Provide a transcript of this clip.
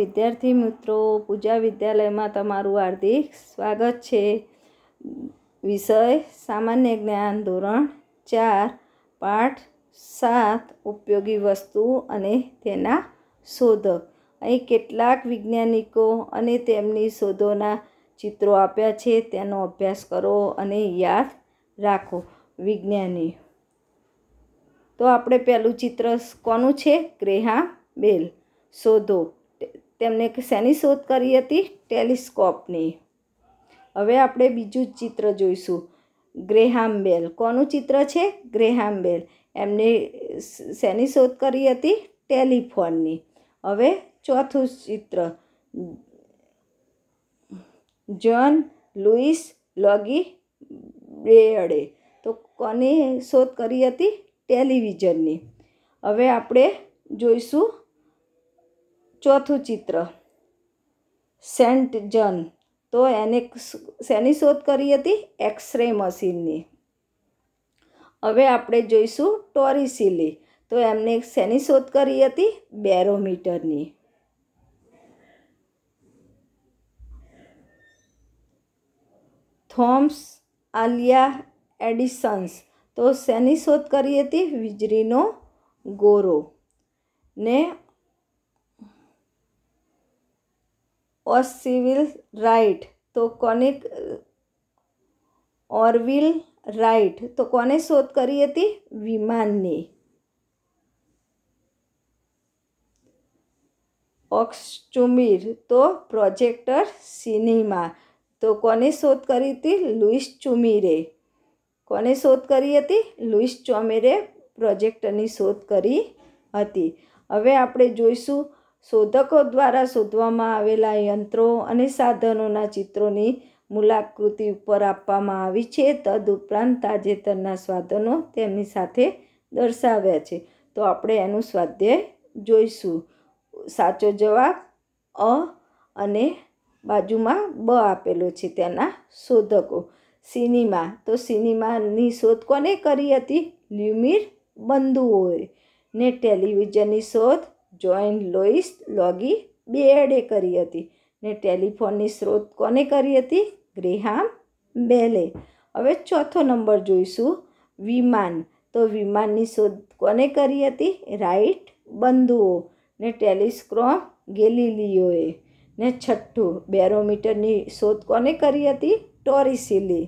વિદ્યાર્થી મિત્રો પૂજા વિદ્યાલયમાં તમારું હાર્દિક સ્વાગત છે વિષય સામાન્ય જ્ઞાન ધોરણ ચાર પાઠ સાત ઉપયોગી વસ્તુ અને તેના શોધક અહીં કેટલાક વૈજ્ઞાનિકો અને તેમની શોધોના ચિત્રો આપ્યા છે તેનો અભ્યાસ કરો અને યાદ રાખો વિજ્ઞાની તો આપણે પહેલું ચિત્ર કોનું છે ગ્રેહા બેલ શોધો તેમણે શેની શોધ કરી હતી ટેલિસ્કોપની હવે આપણે બીજું ચિત્ર જોઈશું ગ્રેહામ બેલ કોનું ચિત્ર છે ગ્રેહામ બેલ એમને શેની શોધ કરી હતી ટેલિફોનની હવે ચોથું ચિત્ર જ્હોન લુઈસ લોગી બેયડે તો કોની શોધ કરી હતી ટેલિવિઝનની હવે આપણે જોઈશું ચોથું ચિત્ર સેન્ટ જન તો એને શેની શોધ કરી હતી એક્સરે મશીનની હવે આપણે જોઈશું ટોરીસિલી તો એમને શેની શોધ કરી હતી બેરોમીટરની થોમ્સ આલિયા એડિસન્સ તો શેની શોધ કરી હતી વીજળીનો ગોરો ને or civil right તો કોને ઓરવિલ રાઇટ તો કોને શોધ કરી હતી વિમાનની ઓક્સચુમીર તો પ્રોજેક્ટર સિનેમા તો કોને શોધ કરી હતી લુઈસ ચુમીરે કોને શોધ કરી હતી લુઈસ ચોમેરે પ્રોજેક્ટરની શોધ કરી હતી હવે આપણે જોઈશું શોધકો દ્વારા શોધવામાં આવેલા યંત્રો અને સાધનોના ચિત્રોની મુલાકૃતિ ઉપર આપવામાં આવી છે તદુપરાંત તાજેતરના સ્વાદનો તેમની સાથે દર્શાવ્યા છે તો આપણે એનું સ્વાધ્યાય જોઈશું સાચો જવાબ અ અને બાજુમાં બ આપેલો છે તેના શોધકો સિનેમા તો સિનેમાની શોધ કોને કરી હતી લ્યુમિર બંધુઓએ ને ટેલિવિઝનની શોધ જોઈન લોઇસ લોગી બેએડે કરી હતી ને ટેલિફોનની સ્રોત કોને કરી હતી ગ્રેહામ બેલે હવે ચોથો નંબર જોઈશું વિમાન તો વિમાનની શોધ કોને કરી હતી રાઈટ બંધુઓ ને ટેલિસ્ક્રોમ ગેલીલીઓએ ને છઠ્ઠું બેરોમીટરની શોધ કોને કરી હતી ટોરીસિલી